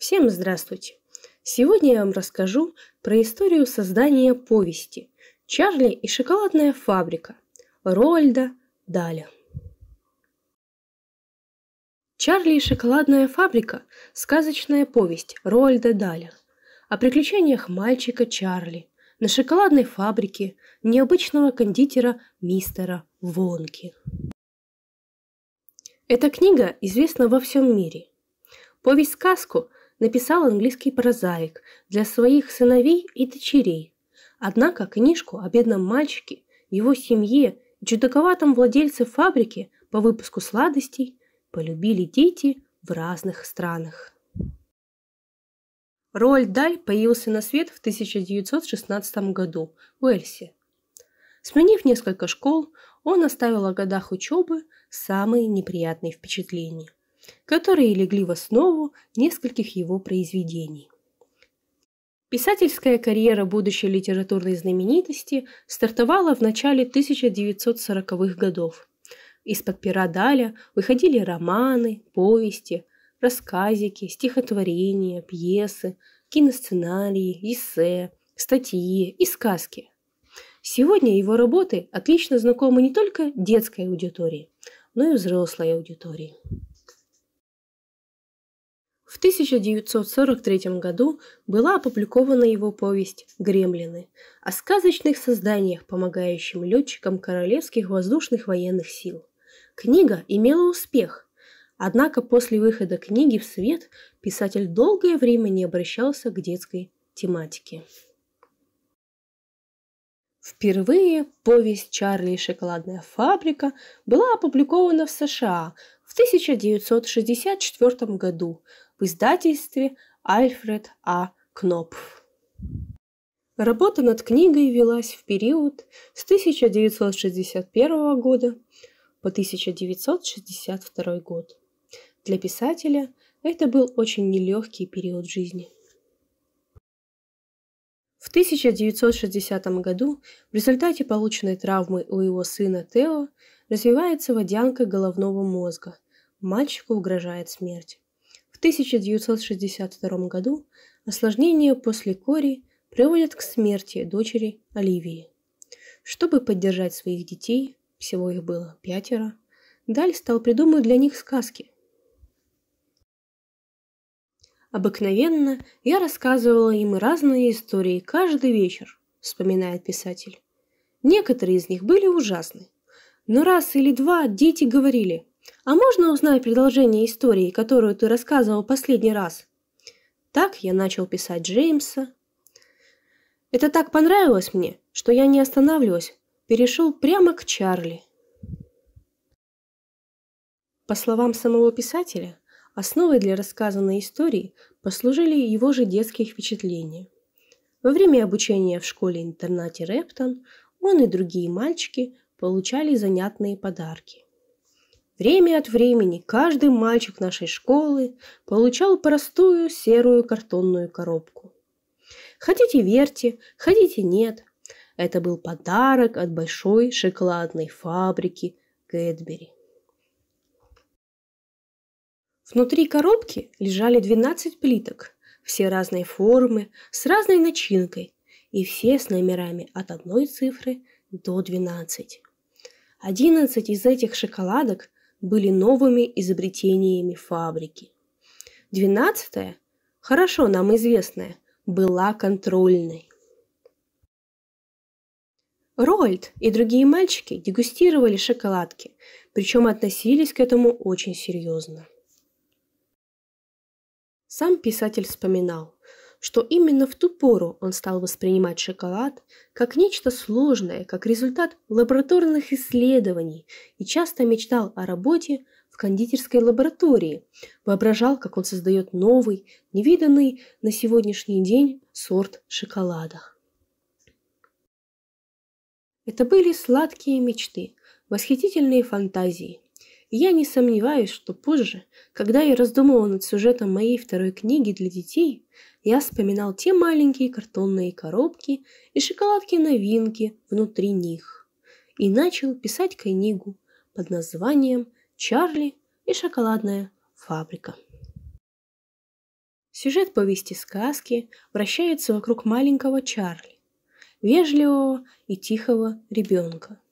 Всем здравствуйте! Сегодня я вам расскажу про историю создания повести «Чарли и шоколадная фабрика» Рольда Даля. «Чарли и шоколадная фабрика» – сказочная повесть Рольда Даля о приключениях мальчика Чарли на шоколадной фабрике необычного кондитера мистера Вонки. Эта книга известна во всем мире. Повесть-сказку – написал английский прозаик для своих сыновей и дочерей. Однако книжку о бедном мальчике, его семье и чудаковатом владельце фабрики по выпуску сладостей полюбили дети в разных странах. Роль Даль появился на свет в 1916 году в Уэльсе. Сменив несколько школ, он оставил о годах учебы самые неприятные впечатления которые легли в основу нескольких его произведений. Писательская карьера будущей литературной знаменитости стартовала в начале 1940-х годов. Из-под пера Даля выходили романы, повести, рассказики, стихотворения, пьесы, киносценарии, эссе, статьи и сказки. Сегодня его работы отлично знакомы не только детской аудитории, но и взрослой аудитории. 1943 году была опубликована его повесть «Гремлины» о сказочных созданиях, помогающих летчикам королевских воздушных военных сил. Книга имела успех, однако после выхода книги в свет писатель долгое время не обращался к детской тематике. Впервые повесть «Чарли и шоколадная фабрика» была опубликована в США в 1964 году в издательстве Альфред А. Кнопф. Работа над книгой велась в период с 1961 года по 1962 год. Для писателя это был очень нелегкий период жизни. В 1960 году в результате полученной травмы у его сына Тео развивается водянка головного мозга. Мальчику угрожает смерть. 1962 году осложнения после кори приводят к смерти дочери Оливии. Чтобы поддержать своих детей, всего их было пятеро, Даль стал придумывать для них сказки. Обыкновенно я рассказывала им разные истории каждый вечер, вспоминает писатель. Некоторые из них были ужасны, но раз или два дети говорили – а можно узнать продолжение истории, которую ты рассказывал последний раз? Так я начал писать Джеймса. Это так понравилось мне, что я не останавливаюсь, перешел прямо к Чарли. По словам самого писателя, основой для рассказанной истории послужили его же детские впечатления. Во время обучения в школе-интернате Рептон он и другие мальчики получали занятные подарки – Время от времени каждый мальчик нашей школы получал простую серую картонную коробку. Хотите верьте, хотите нет. Это был подарок от большой шоколадной фабрики Кэтбери. Внутри коробки лежали 12 плиток, все разной формы, с разной начинкой, и все с номерами от одной цифры до 12. 11 из этих шоколадок были новыми изобретениями фабрики. Двенадцатая, хорошо нам известная, была контрольной. Рольд и другие мальчики дегустировали шоколадки, причем относились к этому очень серьезно. Сам писатель вспоминал – что именно в ту пору он стал воспринимать шоколад как нечто сложное, как результат лабораторных исследований и часто мечтал о работе в кондитерской лаборатории, воображал, как он создает новый, невиданный на сегодняшний день сорт шоколада. Это были сладкие мечты, восхитительные фантазии – я не сомневаюсь, что позже, когда я раздумывал над сюжетом моей второй книги для детей, я вспоминал те маленькие картонные коробки и шоколадки-новинки внутри них и начал писать книгу под названием «Чарли и шоколадная фабрика». Сюжет повести сказки вращается вокруг маленького Чарли, вежливого и тихого ребенка –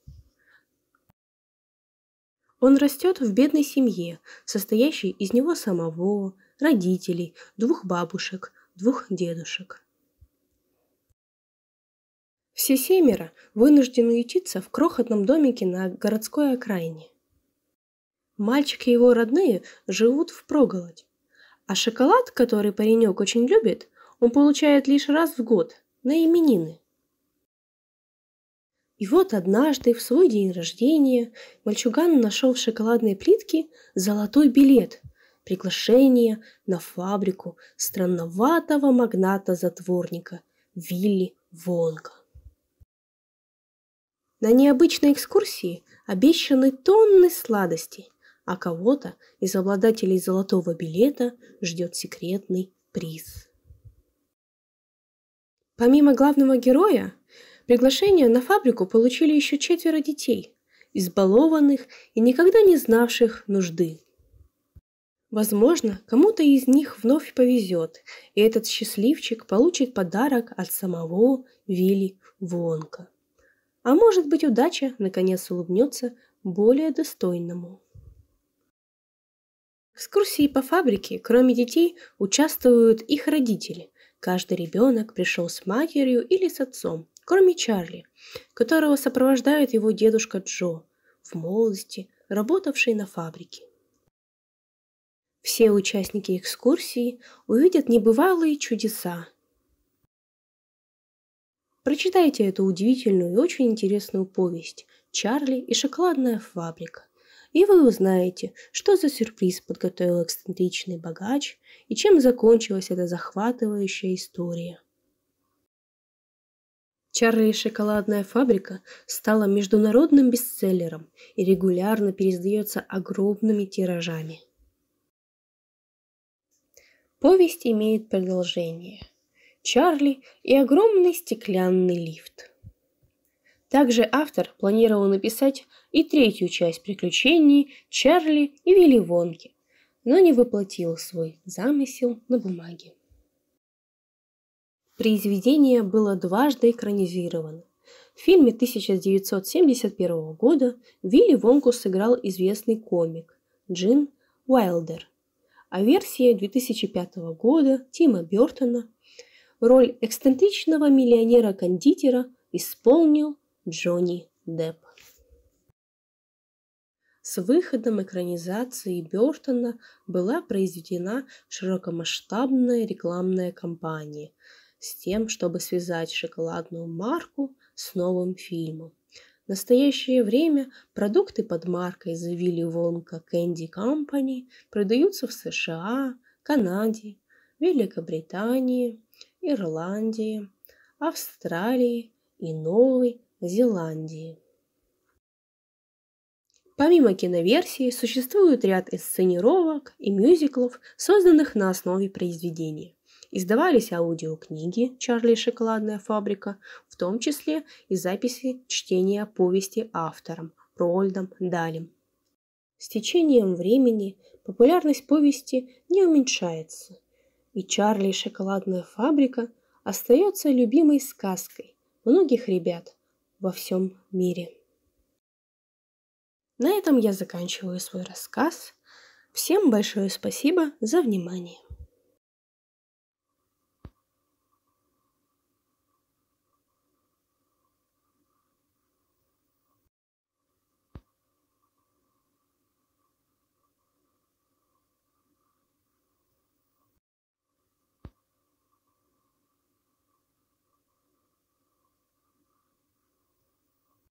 он растет в бедной семье, состоящей из него самого, родителей, двух бабушек, двух дедушек. Все семеро вынуждены учиться в крохотном домике на городской окраине. Мальчик и его родные живут в проголодь. А шоколад, который паренек очень любит, он получает лишь раз в год, на именины. И вот однажды, в свой день рождения, мальчуган нашел в шоколадной плитке золотой билет – приглашение на фабрику странноватого магната-затворника Вилли Вонга. На необычной экскурсии обещаны тонны сладостей, а кого-то из обладателей золотого билета ждет секретный приз. Помимо главного героя, Приглашение на фабрику получили еще четверо детей, избалованных и никогда не знавших нужды. Возможно, кому-то из них вновь повезет, и этот счастливчик получит подарок от самого Вилли Вонка. А может быть, удача наконец улыбнется более достойному. В экскурсии по фабрике, кроме детей, участвуют их родители. Каждый ребенок пришел с матерью или с отцом, кроме Чарли, которого сопровождает его дедушка Джо, в молодости работавший на фабрике. Все участники экскурсии увидят небывалые чудеса. Прочитайте эту удивительную и очень интересную повесть «Чарли и шоколадная фабрика», и вы узнаете, что за сюрприз подготовил эксцентричный богач и чем закончилась эта захватывающая история. Чарли шоколадная фабрика стала международным бестселлером и регулярно переиздается огромными тиражами. Повесть имеет продолжение. Чарли и огромный стеклянный лифт. Также автор планировал написать и третью часть приключений Чарли и Вилли Вонки, но не воплотил свой замысел на бумаге. Произведение было дважды экранизировано. В фильме 1971 года Вилли Вонку сыграл известный комик Джин Уайлдер, а версия 2005 года Тима Бертона роль эксцентричного миллионера-кондитера исполнил Джонни Депп. С выходом экранизации Бертона была произведена широкомасштабная рекламная кампания – с тем, чтобы связать шоколадную марку с новым фильмом. В настоящее время продукты под маркой The Willy Wonka Candy Company продаются в США, Канаде, Великобритании, Ирландии, Австралии и Новой Зеландии. Помимо киноверсии существует ряд инсценировок и мюзиклов, созданных на основе произведения. Издавались аудиокниги «Чарли и шоколадная фабрика», в том числе и записи чтения повести автором Рольдом Далем. С течением времени популярность повести не уменьшается, и «Чарли и шоколадная фабрика» остается любимой сказкой многих ребят во всем мире. На этом я заканчиваю свой рассказ. Всем большое спасибо за внимание.